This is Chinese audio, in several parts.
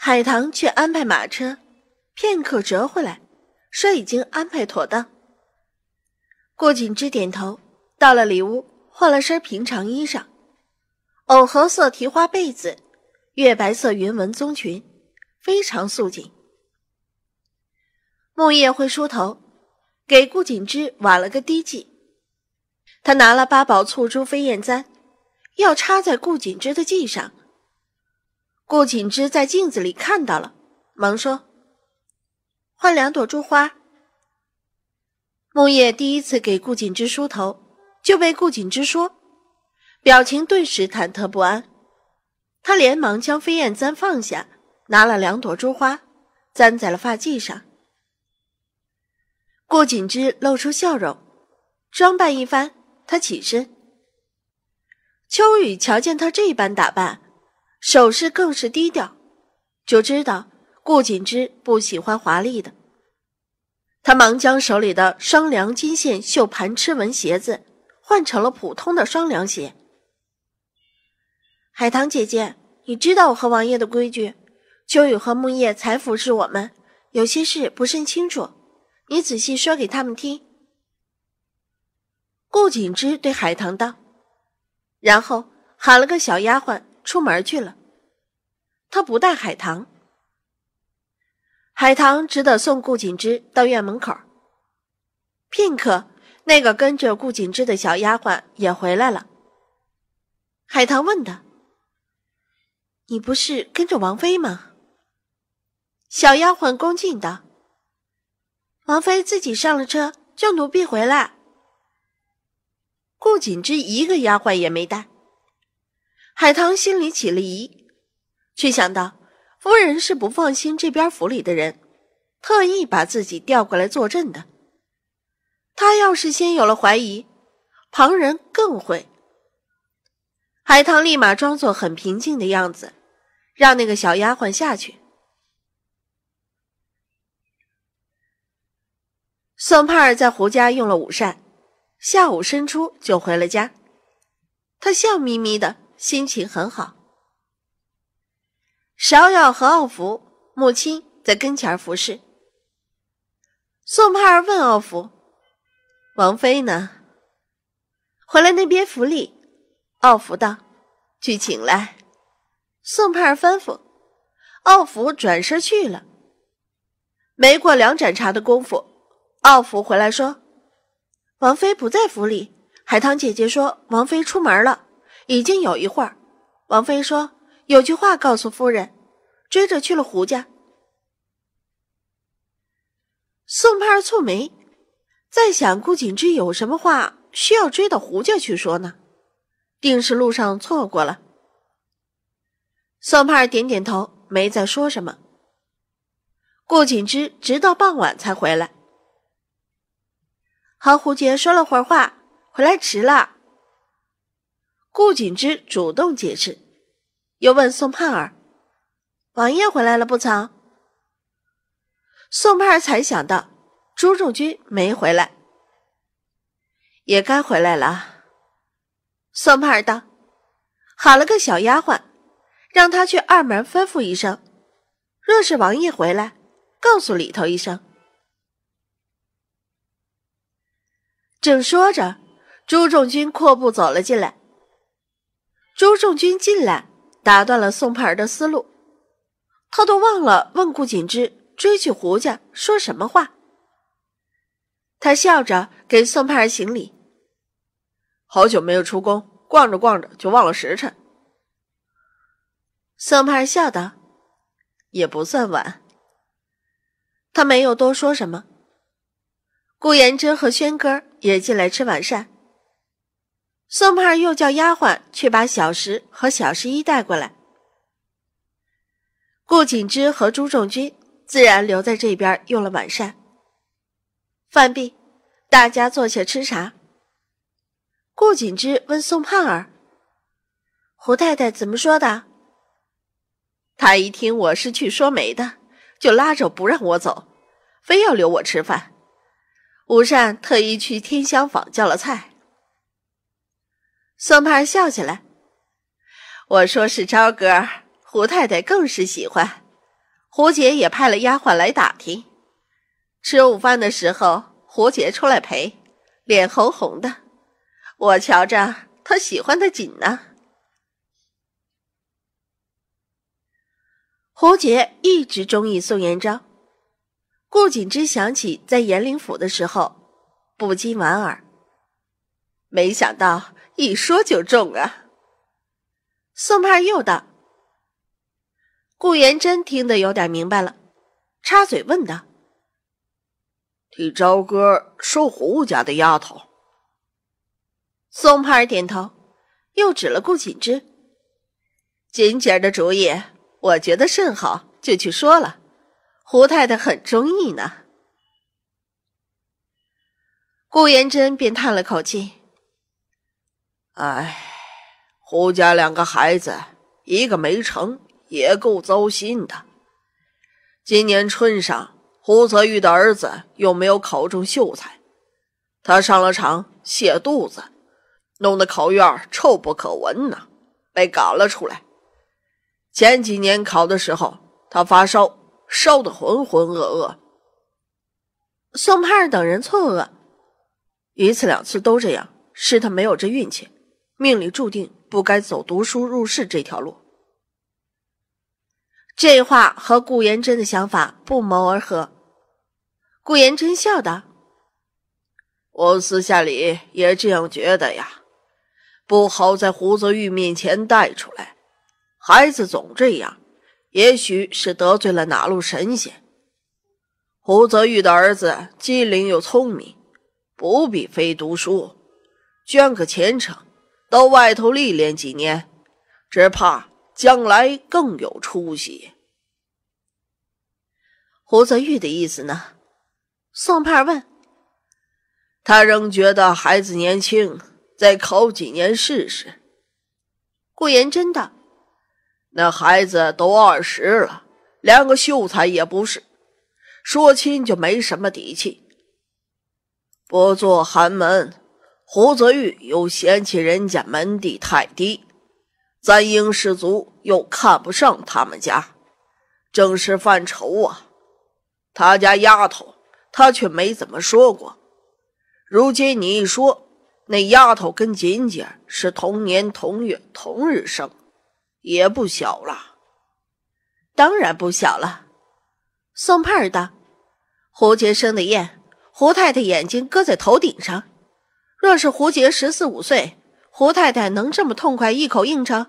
海棠却安排马车，片刻折回来，说已经安排妥当。顾景之点头，到了里屋换了身平常衣裳，藕荷色提花被子，月白色云纹棕裙，非常素净。木叶会梳头，给顾景之挽了个低髻，他拿了八宝醋珠飞燕簪，要插在顾景之的髻上。顾锦之在镜子里看到了，忙说：“换两朵珠花。”木叶第一次给顾锦之梳头，就被顾锦之说，表情顿时忐忑不安。他连忙将飞燕簪放下，拿了两朵珠花，簪在了发髻上。顾锦之露出笑容，装扮一番，他起身。秋雨瞧见他这般打扮。首饰更是低调，就知道顾锦之不喜欢华丽的。他忙将手里的双梁金线绣盘螭纹鞋子换成了普通的双凉鞋。海棠姐姐，你知道我和王爷的规矩，秋雨和木叶才服侍我们，有些事不甚清楚，你仔细说给他们听。顾锦之对海棠道，然后喊了个小丫鬟出门去了。他不带海棠，海棠只得送顾锦之到院门口。片刻，那个跟着顾锦之的小丫鬟也回来了。海棠问他：“你不是跟着王妃吗？”小丫鬟恭敬道：“王妃自己上了车，叫奴婢回来。”顾锦之一个丫鬟也没带，海棠心里起了疑。却想到，夫人是不放心这边府里的人，特意把自己调过来坐镇的。他要是先有了怀疑，旁人更会。海棠立马装作很平静的样子，让那个小丫鬟下去。宋盼儿在胡家用了午膳，下午申初就回了家。她笑眯眯的，心情很好。芍药和奥福母亲在跟前服侍。宋盼儿问奥福：“王妃呢？”回来那边府里，奥福道：“去请来。”宋盼儿吩咐奥福转身去了。没过两盏茶的功夫，奥福回来说：“王妃不在府里。海棠姐姐说王妃出门了，已经有一会儿。王妃说。”有句话告诉夫人，追着去了胡家。宋盼蹙眉，在想顾景之有什么话需要追到胡家去说呢？定是路上错过了。宋盼点点头，没再说什么。顾景之直到傍晚才回来，和胡杰说了会儿话，回来迟了。顾景之主动解释。又问宋盼儿：“王爷回来了不？”曾宋盼儿才想到朱仲军没回来，也该回来了。宋盼儿道：“喊了个小丫鬟，让她去二门吩咐一声，若是王爷回来，告诉里头一声。”正说着，朱仲军阔步走了进来。朱仲军进来。打断了宋盼儿的思路，他都忘了问顾锦之追去胡家说什么话。他笑着给宋盼儿行礼，好久没有出宫，逛着逛着就忘了时辰。宋盼儿笑道：“也不算晚。”他没有多说什么。顾延之和轩哥也进来吃晚膳。宋盼又叫丫鬟去把小十和小十一带过来。顾景之和朱仲君自然留在这边用了晚膳。饭毕，大家坐下吃茶。顾景之问宋盼儿：“胡太太怎么说的？”他一听我是去说媒的，就拉着不让我走，非要留我吃饭。午膳特意去天香坊叫了菜。孙盼笑起来，我说是朝哥，胡太太更是喜欢，胡姐也派了丫鬟来打听。吃午饭的时候，胡姐出来陪，脸红红的，我瞧着她喜欢的紧呢。胡杰一直中意宋延昭，顾景之想起在延陵府的时候，不禁莞尔，没想到。一说就中啊！宋盼又道：“顾延真听得有点明白了，插嘴问道：‘替朝哥收胡家的丫头。’”宋盼点头，又指了顾锦之：“锦姐儿的主意，我觉得甚好，就去说了。胡太太很中意呢。”顾延真便叹了口气。哎，胡家两个孩子，一个没成，也够糟心的。今年春上，胡泽玉的儿子又没有考中秀才，他上了场泻肚子，弄得考院臭不可闻呢，被赶了出来。前几年考的时候，他发烧，烧得浑浑噩噩。宋盼等人错愕，一次两次都这样，是他没有这运气。命里注定不该走读书入仕这条路，这话和顾延真的想法不谋而合。顾延真笑道：“我私下里也这样觉得呀，不好在胡泽玉面前带出来。孩子总这样，也许是得罪了哪路神仙。胡泽玉的儿子机灵又聪明，不必非读书，捐个前程。”到外头历练几年，只怕将来更有出息。胡泽玉的意思呢？宋盼问。他仍觉得孩子年轻，再考几年试试。顾延真的，那孩子都二十了，连个秀才也不是，说亲就没什么底气，不做寒门。胡泽玉又嫌弃人家门第太低，簪缨氏族又看不上他们家，正是犯愁啊。他家丫头，他却没怎么说过。如今你一说，那丫头跟锦姐是同年同月同日生，也不小了。当然不小了。宋盼儿的，胡杰生的宴，胡太太眼睛搁在头顶上。若是胡杰十四五岁，胡太太能这么痛快一口应承？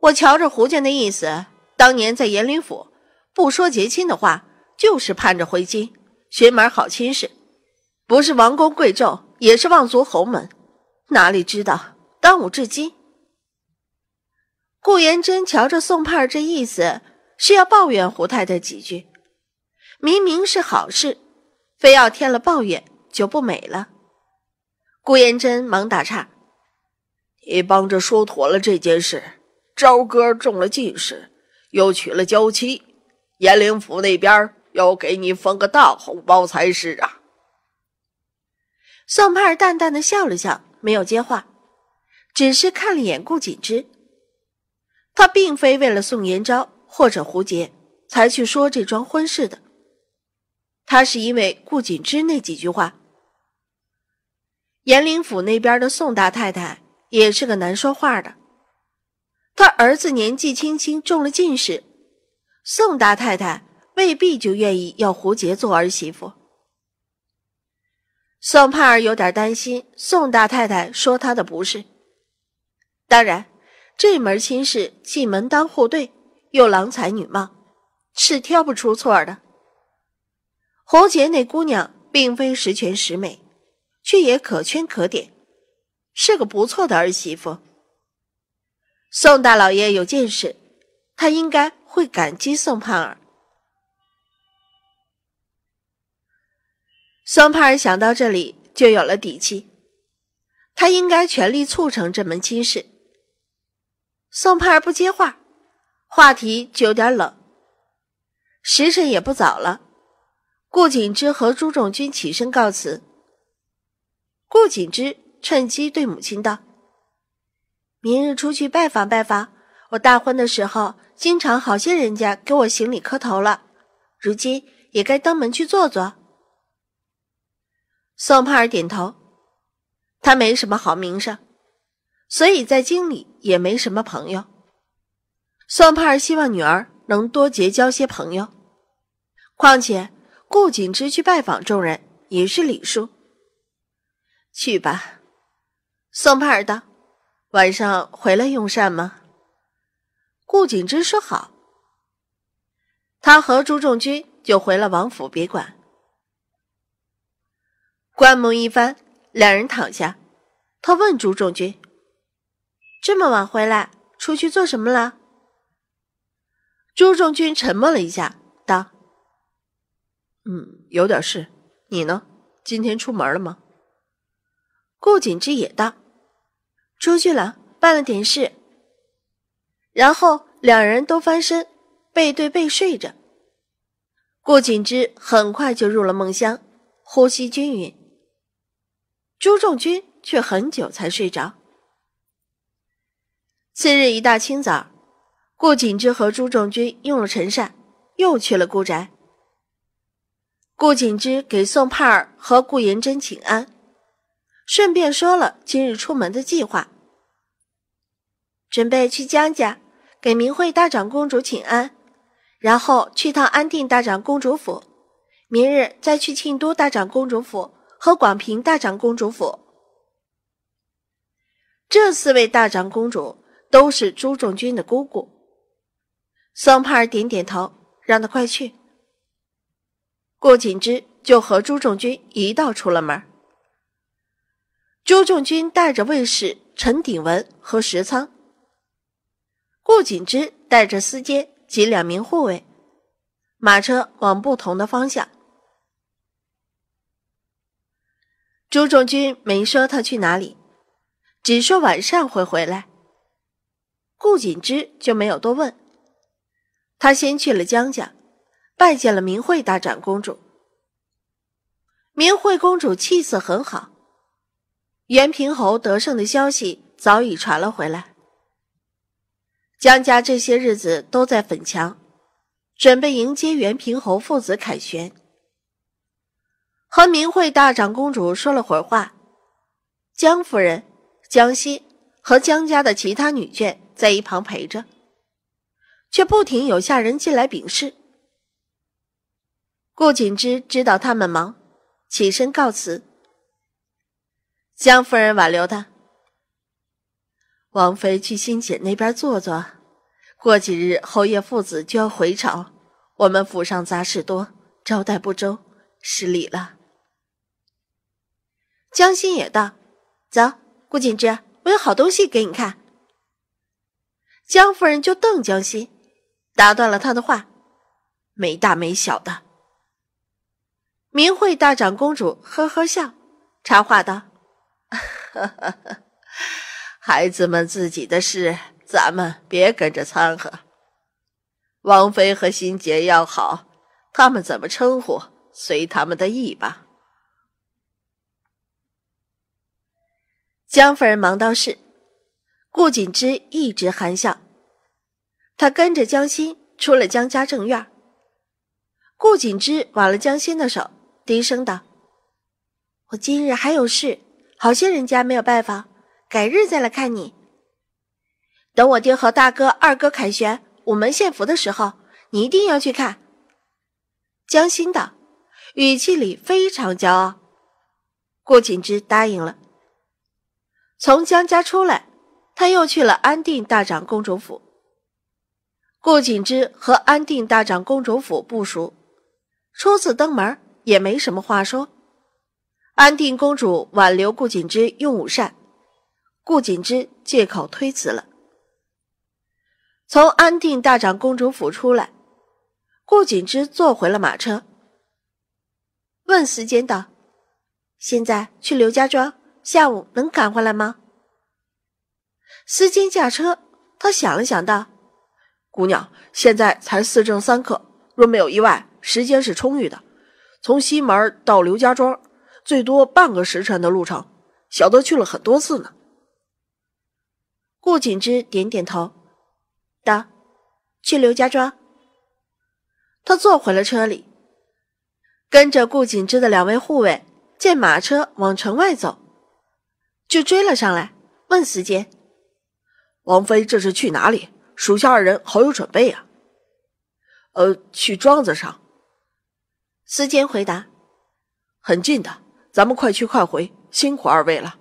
我瞧着胡家的意思，当年在延陵府，不说结亲的话，就是盼着回京寻门好亲事，不是王公贵胄，也是望族侯门，哪里知道当武至今？顾延真瞧着宋盼儿这意思，是要抱怨胡太太几句，明明是好事，非要添了抱怨，就不美了。顾延真忙打岔：“你帮着说妥了这件事，朝哥中了进士，又娶了娇妻，延陵府那边要给你封个大红包才是啊。”宋盼儿淡淡的笑了笑，没有接话，只是看了眼顾锦之。他并非为了宋延昭或者胡杰才去说这桩婚事的，他是因为顾锦之那几句话。延陵府那边的宋大太太也是个难说话的，他儿子年纪轻轻中了进士，宋大太太未必就愿意要胡杰做儿媳妇。宋盼儿有点担心宋大太太说她的不是。当然，这门亲事既门当户对，又郎才女貌，是挑不出错的。胡杰那姑娘并非十全十美。却也可圈可点，是个不错的儿媳妇。宋大老爷有见识，他应该会感激宋盼儿。宋盼儿想到这里，就有了底气。他应该全力促成这门亲事。宋盼儿不接话，话题就有点冷。时辰也不早了，顾景之和朱仲钧起身告辞。顾景之趁机对母亲道：“明日出去拜访拜访，我大婚的时候，经常好些人家给我行礼磕头了，如今也该登门去坐坐。”宋帕儿点头，他没什么好名声，所以在京里也没什么朋友。宋帕儿希望女儿能多结交些朋友，况且顾景之去拜访众人也是礼数。去吧，宋帕儿道：“晚上回来用膳吗？”顾景之说：“好。”他和朱仲军就回了王府别馆，观摩一番。两人躺下，他问朱仲军：“这么晚回来，出去做什么了？”朱仲军沉默了一下，道：“嗯，有点事。你呢？今天出门了吗？”顾景之也道：“出去了，办了点事。”然后两人都翻身，背对背睡着。顾景之很快就入了梦乡，呼吸均匀。朱仲君却很久才睡着。次日一大清早，顾景之和朱仲君用了晨善，又去了顾宅。顾景之给宋盼儿和顾延真请安。顺便说了今日出门的计划，准备去江家给明慧大长公主请安，然后去趟安定大长公主府，明日再去庆都大长公主府和广平大长公主府。这四位大长公主都是朱仲君的姑姑。桑帕尔点点头，让他快去。顾景之就和朱仲君一道出了门。朱仲军带着卫士陈鼎文和石仓，顾锦之带着司监及两名护卫，马车往不同的方向。朱仲军没说他去哪里，只说晚上会回来。顾锦之就没有多问，他先去了江家，拜见了明慧大长公主。明慧公主气色很好。袁平侯得胜的消息早已传了回来。江家这些日子都在粉墙，准备迎接袁平侯父子凯旋。和明慧大长公主说了会儿话，江夫人、江熙和江家的其他女眷在一旁陪着，却不停有下人进来禀事。顾锦之知道他们忙，起身告辞。江夫人挽留他，王妃去欣姐那边坐坐。过几日侯爷父子就要回朝，我们府上杂事多，招待不周，失礼了。江心也道：“走，顾锦之，我有好东西给你看。”江夫人就瞪江心，打断了他的话：“没大没小的。”明慧大长公主呵呵笑，插话道。哈哈哈！孩子们自己的事，咱们别跟着掺和。王妃和心杰要好，他们怎么称呼，随他们的意吧。江夫人忙道：“是。”顾锦之一直含笑。他跟着江心出了江家正院。顾锦之挽了江心的手，低声道：“我今日还有事。”好些人家没有办法，改日再来看你。等我爹和大哥、二哥凯旋，五门献福的时候，你一定要去看。江心道，语气里非常骄傲。顾锦之答应了。从江家出来，他又去了安定大长公主府。顾锦之和安定大长公主府不熟，初次登门也没什么话说。安定公主挽留顾景之用午膳，顾景之借口推辞了。从安定大长公主府出来，顾景之坐回了马车，问司间道：“现在去刘家庄，下午能赶回来吗？”司间驾车，他想了想道：“姑娘，现在才四正三刻，若没有意外，时间是充裕的。从西门到刘家庄。”最多半个时辰的路程，小的去了很多次呢。顾景之点点头，答：“去刘家庄。”他坐回了车里，跟着顾景之的两位护卫，见马车往城外走，就追了上来，问司坚：“王妃这是去哪里？属下二人好有准备啊。”“呃，去庄子上。”司坚回答：“很近的。”咱们快去快回，辛苦二位了。